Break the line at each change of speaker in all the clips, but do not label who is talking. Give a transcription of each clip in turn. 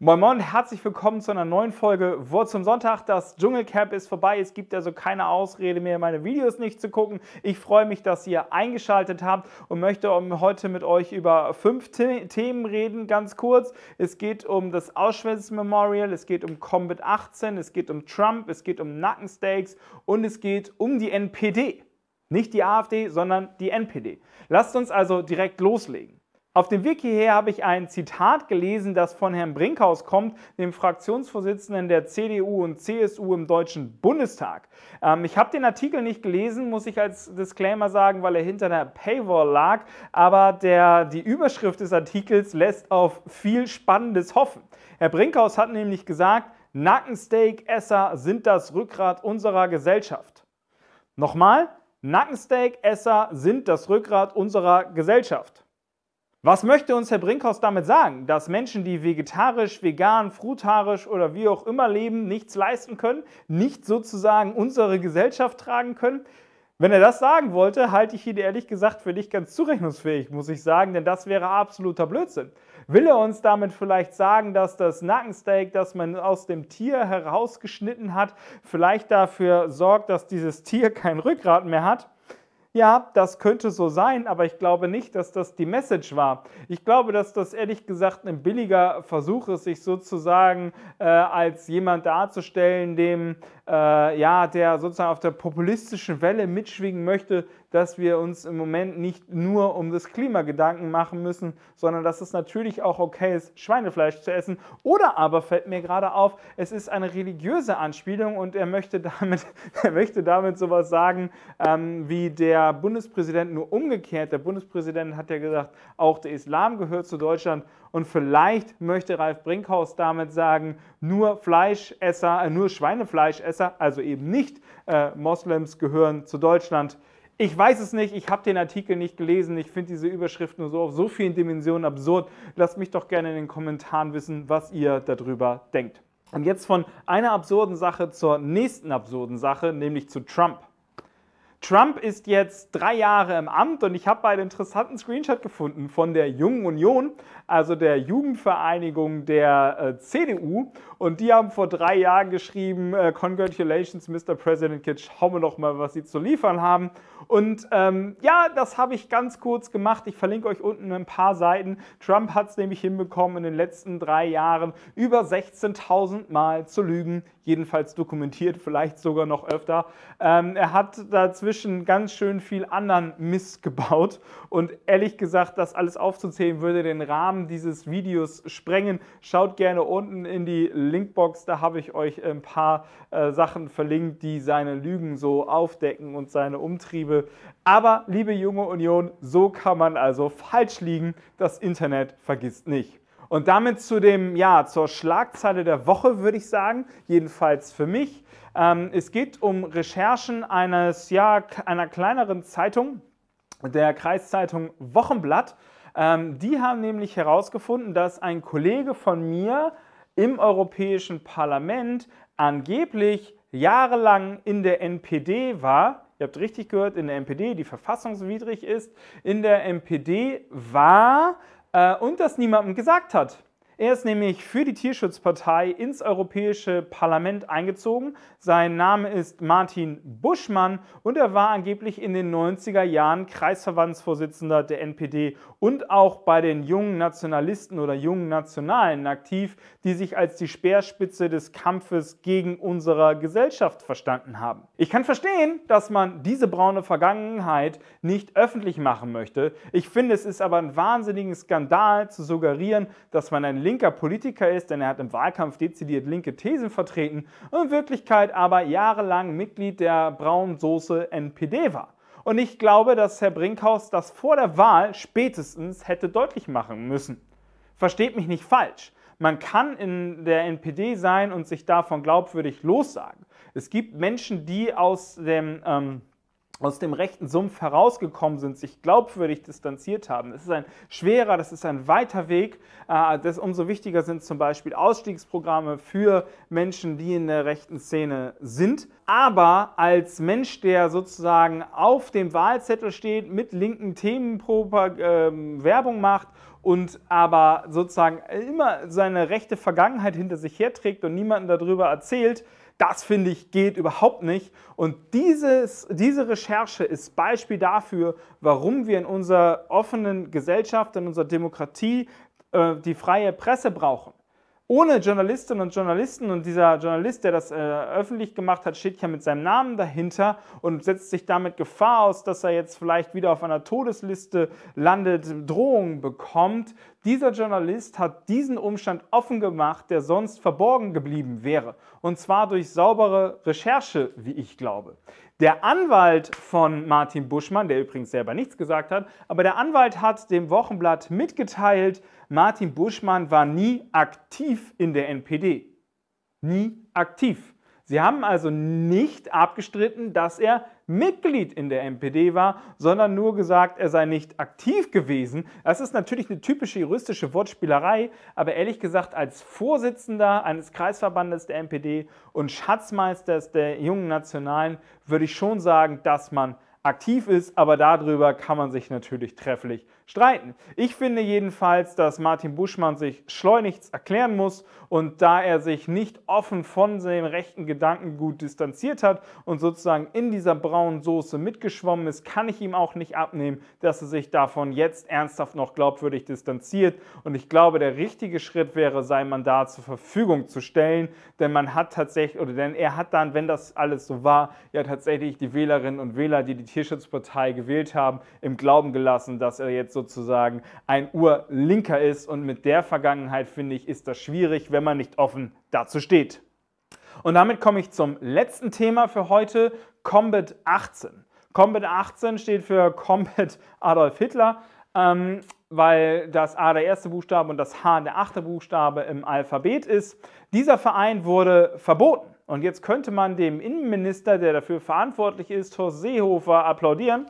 Moin Moin, herzlich willkommen zu einer neuen Folge Wurz zum Sonntag. Das Dschungelcamp ist vorbei. Es gibt also keine Ausrede mehr, meine Videos nicht zu gucken. Ich freue mich, dass ihr eingeschaltet habt und möchte heute mit euch über fünf The Themen reden, ganz kurz. Es geht um das Auschwitz-Memorial, es geht um Combat 18, es geht um Trump, es geht um Nackensteaks und es geht um die NPD. Nicht die AfD, sondern die NPD. Lasst uns also direkt loslegen. Auf dem Weg hierher habe ich ein Zitat gelesen, das von Herrn Brinkhaus kommt, dem Fraktionsvorsitzenden der CDU und CSU im Deutschen Bundestag. Ähm, ich habe den Artikel nicht gelesen, muss ich als Disclaimer sagen, weil er hinter der Paywall lag, aber der, die Überschrift des Artikels lässt auf viel Spannendes hoffen. Herr Brinkhaus hat nämlich gesagt, Nackensteak-Esser sind das Rückgrat unserer Gesellschaft. Nochmal, Nackensteak-Esser sind das Rückgrat unserer Gesellschaft. Was möchte uns Herr Brinkhaus damit sagen? Dass Menschen, die vegetarisch, vegan, frutarisch oder wie auch immer leben, nichts leisten können, nicht sozusagen unsere Gesellschaft tragen können? Wenn er das sagen wollte, halte ich ihn ehrlich gesagt für nicht ganz zurechnungsfähig, muss ich sagen, denn das wäre absoluter Blödsinn. Will er uns damit vielleicht sagen, dass das Nackensteak, das man aus dem Tier herausgeschnitten hat, vielleicht dafür sorgt, dass dieses Tier kein Rückgrat mehr hat? ja, das könnte so sein, aber ich glaube nicht, dass das die Message war. Ich glaube, dass das ehrlich gesagt ein billiger Versuch ist, sich sozusagen äh, als jemand darzustellen, dem, äh, ja, der sozusagen auf der populistischen Welle mitschwingen möchte, dass wir uns im Moment nicht nur um das Klima Gedanken machen müssen, sondern dass es natürlich auch okay ist, Schweinefleisch zu essen. Oder aber fällt mir gerade auf, es ist eine religiöse Anspielung und er möchte damit, er möchte damit sowas sagen, ähm, wie der Bundespräsident nur umgekehrt. Der Bundespräsident hat ja gesagt, auch der Islam gehört zu Deutschland. Und vielleicht möchte Ralf Brinkhaus damit sagen, nur Fleischesser, äh, nur Schweinefleischesser, also eben nicht äh, Moslems gehören zu Deutschland. Ich weiß es nicht, ich habe den Artikel nicht gelesen, ich finde diese Überschrift nur so auf so vielen Dimensionen absurd. Lasst mich doch gerne in den Kommentaren wissen, was ihr darüber denkt. Und jetzt von einer absurden Sache zur nächsten absurden Sache, nämlich zu Trump. Trump ist jetzt drei Jahre im Amt und ich habe einen interessanten Screenshot gefunden von der Jungen Union, also der Jugendvereinigung der äh, CDU. Und die haben vor drei Jahren geschrieben, äh, Congratulations, Mr. President Kitsch, schauen wir doch mal, was Sie zu liefern haben. Und ähm, ja, das habe ich ganz kurz gemacht. Ich verlinke euch unten ein paar Seiten. Trump hat es nämlich hinbekommen, in den letzten drei Jahren über 16.000 Mal zu lügen, jedenfalls dokumentiert, vielleicht sogar noch öfter. Ähm, er hat dazwischen zwischen ganz schön viel anderen Mist gebaut. Und ehrlich gesagt, das alles aufzuzählen würde den Rahmen dieses Videos sprengen. Schaut gerne unten in die Linkbox, da habe ich euch ein paar äh, Sachen verlinkt, die seine Lügen so aufdecken und seine Umtriebe. Aber liebe junge Union, so kann man also falsch liegen. Das Internet vergisst nicht. Und damit zu dem, ja, zur Schlagzeile der Woche, würde ich sagen, jedenfalls für mich. Ähm, es geht um Recherchen eines, ja, einer kleineren Zeitung, der Kreiszeitung Wochenblatt. Ähm, die haben nämlich herausgefunden, dass ein Kollege von mir im Europäischen Parlament angeblich jahrelang in der NPD war. Ihr habt richtig gehört, in der NPD, die verfassungswidrig ist, in der NPD war, äh, und das niemandem gesagt hat. Er ist nämlich für die Tierschutzpartei ins Europäische Parlament eingezogen. Sein Name ist Martin Buschmann und er war angeblich in den 90er Jahren Kreisverbandsvorsitzender der NPD und auch bei den jungen Nationalisten oder jungen Nationalen aktiv, die sich als die Speerspitze des Kampfes gegen unsere Gesellschaft verstanden haben. Ich kann verstehen, dass man diese braune Vergangenheit nicht öffentlich machen möchte. Ich finde, es ist aber ein wahnsinnigen Skandal zu suggerieren, dass man ein linker Politiker ist, denn er hat im Wahlkampf dezidiert linke Thesen vertreten und in Wirklichkeit aber jahrelang Mitglied der Braunsoße NPD war. Und ich glaube, dass Herr Brinkhaus das vor der Wahl spätestens hätte deutlich machen müssen. Versteht mich nicht falsch. Man kann in der NPD sein und sich davon glaubwürdig lossagen. Es gibt Menschen, die aus dem ähm, aus dem rechten Sumpf herausgekommen sind, sich glaubwürdig distanziert haben. Das ist ein schwerer, das ist ein weiter Weg. Äh, das umso wichtiger sind zum Beispiel Ausstiegsprogramme für Menschen, die in der rechten Szene sind. Aber als Mensch, der sozusagen auf dem Wahlzettel steht, mit linken Themen ähm, Werbung macht und aber sozusagen immer seine rechte Vergangenheit hinter sich herträgt und niemanden darüber erzählt, das finde ich geht überhaupt nicht. Und dieses, diese Recherche ist Beispiel dafür, warum wir in unserer offenen Gesellschaft, in unserer Demokratie äh, die freie Presse brauchen. Ohne Journalistinnen und Journalisten und dieser Journalist, der das äh, öffentlich gemacht hat, steht ja mit seinem Namen dahinter und setzt sich damit Gefahr aus, dass er jetzt vielleicht wieder auf einer Todesliste landet, Drohungen bekommt, dieser Journalist hat diesen Umstand offen gemacht, der sonst verborgen geblieben wäre. Und zwar durch saubere Recherche, wie ich glaube. Der Anwalt von Martin Buschmann, der übrigens selber nichts gesagt hat, aber der Anwalt hat dem Wochenblatt mitgeteilt, Martin Buschmann war nie aktiv in der NPD. Nie aktiv. Sie haben also nicht abgestritten, dass er Mitglied in der NPD war, sondern nur gesagt, er sei nicht aktiv gewesen. Das ist natürlich eine typische juristische Wortspielerei, aber ehrlich gesagt, als Vorsitzender eines Kreisverbandes der NPD und Schatzmeisters der jungen Nationalen würde ich schon sagen, dass man aktiv ist, aber darüber kann man sich natürlich trefflich streiten. Ich finde jedenfalls, dass Martin Buschmann sich schleunigst erklären muss und da er sich nicht offen von seinem rechten Gedankengut distanziert hat und sozusagen in dieser braunen Soße mitgeschwommen ist, kann ich ihm auch nicht abnehmen, dass er sich davon jetzt ernsthaft noch glaubwürdig distanziert. Und ich glaube, der richtige Schritt wäre, sein Mandat zur Verfügung zu stellen, denn man hat tatsächlich, oder denn er hat dann, wenn das alles so war, ja tatsächlich die Wählerinnen und Wähler, die die Tierschutzpartei gewählt haben, im Glauben gelassen, dass er jetzt sozusagen ein Urlinker ist. Und mit der Vergangenheit, finde ich, ist das schwierig, wenn man nicht offen dazu steht. Und damit komme ich zum letzten Thema für heute, Combat 18. Combat 18 steht für Combat Adolf Hitler, ähm, weil das A der erste Buchstabe und das H der achte Buchstabe im Alphabet ist. Dieser Verein wurde verboten. Und jetzt könnte man dem Innenminister, der dafür verantwortlich ist, Horst Seehofer, applaudieren.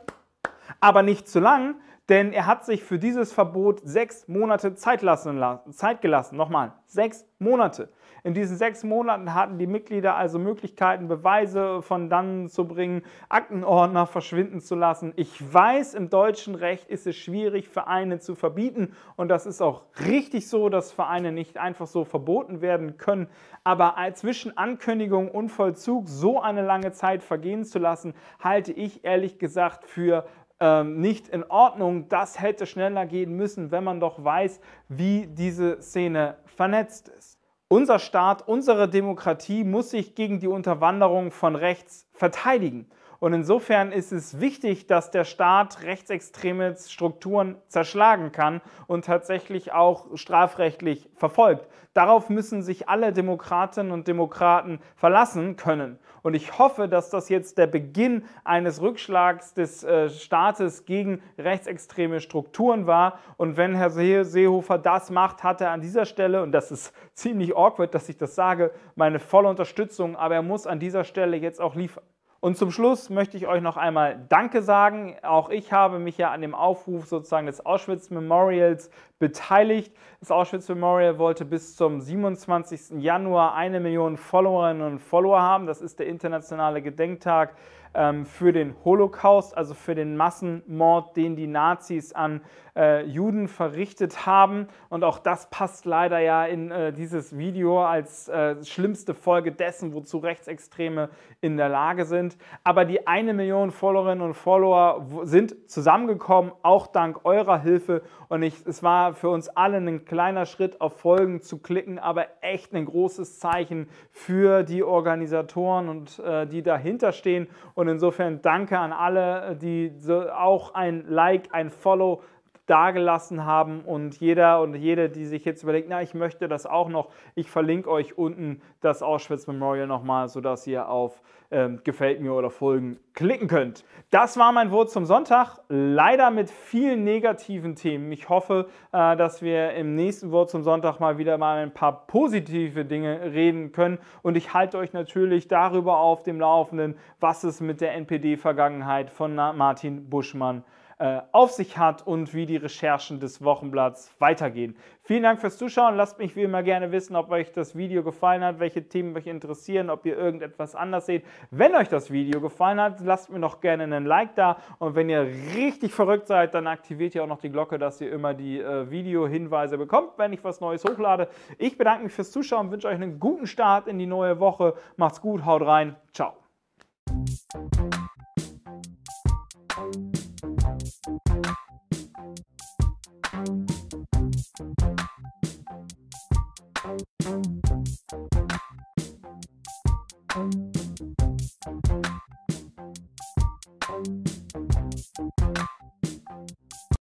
Aber nicht zu lang, denn er hat sich für dieses Verbot sechs Monate Zeit, lassen, Zeit gelassen. Nochmal, sechs Monate. In diesen sechs Monaten hatten die Mitglieder also Möglichkeiten, Beweise von dann zu bringen, Aktenordner verschwinden zu lassen. Ich weiß, im deutschen Recht ist es schwierig, Vereine zu verbieten. Und das ist auch richtig so, dass Vereine nicht einfach so verboten werden können. Aber zwischen Ankündigung und Vollzug so eine lange Zeit vergehen zu lassen, halte ich ehrlich gesagt für ähm, nicht in Ordnung, das hätte schneller gehen müssen, wenn man doch weiß, wie diese Szene vernetzt ist. Unser Staat, unsere Demokratie muss sich gegen die Unterwanderung von rechts verteidigen. Und insofern ist es wichtig, dass der Staat rechtsextreme Strukturen zerschlagen kann und tatsächlich auch strafrechtlich verfolgt. Darauf müssen sich alle Demokratinnen und Demokraten verlassen können. Und ich hoffe, dass das jetzt der Beginn eines Rückschlags des äh, Staates gegen rechtsextreme Strukturen war. Und wenn Herr Seehofer das macht, hat er an dieser Stelle, und das ist ziemlich awkward, dass ich das sage, meine volle Unterstützung, aber er muss an dieser Stelle jetzt auch liefern. Und zum Schluss möchte ich euch noch einmal Danke sagen. Auch ich habe mich ja an dem Aufruf sozusagen des Auschwitz Memorials beteiligt. Das Auschwitz Memorial wollte bis zum 27. Januar eine Million Followerinnen und Follower haben. Das ist der internationale Gedenktag ähm, für den Holocaust, also für den Massenmord, den die Nazis an äh, Juden verrichtet haben. Und auch das passt leider ja in äh, dieses Video als äh, schlimmste Folge dessen, wozu Rechtsextreme in der Lage sind. Aber die eine Million Followerinnen und Follower sind zusammengekommen, auch dank eurer Hilfe. Und ich, es war für uns alle ein kleiner Schritt, auf Folgen zu klicken, aber echt ein großes Zeichen für die Organisatoren und äh, die dahinter stehen. Und und insofern danke an alle, die so auch ein Like, ein Follow, dagelassen haben. Und jeder und jede, die sich jetzt überlegt, na, ich möchte das auch noch, ich verlinke euch unten das Auschwitz Memorial nochmal, sodass ihr auf ähm, Gefällt mir oder Folgen klicken könnt. Das war mein Wort zum Sonntag. Leider mit vielen negativen Themen. Ich hoffe, äh, dass wir im nächsten Wort zum Sonntag mal wieder mal ein paar positive Dinge reden können. Und ich halte euch natürlich darüber auf dem Laufenden, was es mit der NPD-Vergangenheit von Martin Buschmann äh, auf sich hat und wie die Recherchen des Wochenblatts weitergehen. Vielen Dank fürs Zuschauen. Lasst mich wie immer gerne wissen, ob euch das Video gefallen hat, welche Themen euch interessieren, ob ihr irgendetwas anders seht. Wenn euch das Video gefallen hat, lasst mir noch gerne einen Like da und wenn ihr richtig verrückt seid, dann aktiviert ihr auch noch die Glocke, dass ihr immer die äh, video bekommt, wenn ich was Neues hochlade. Ich bedanke mich fürs Zuschauen, wünsche euch einen guten Start in die neue Woche. Macht's gut, haut rein, ciao.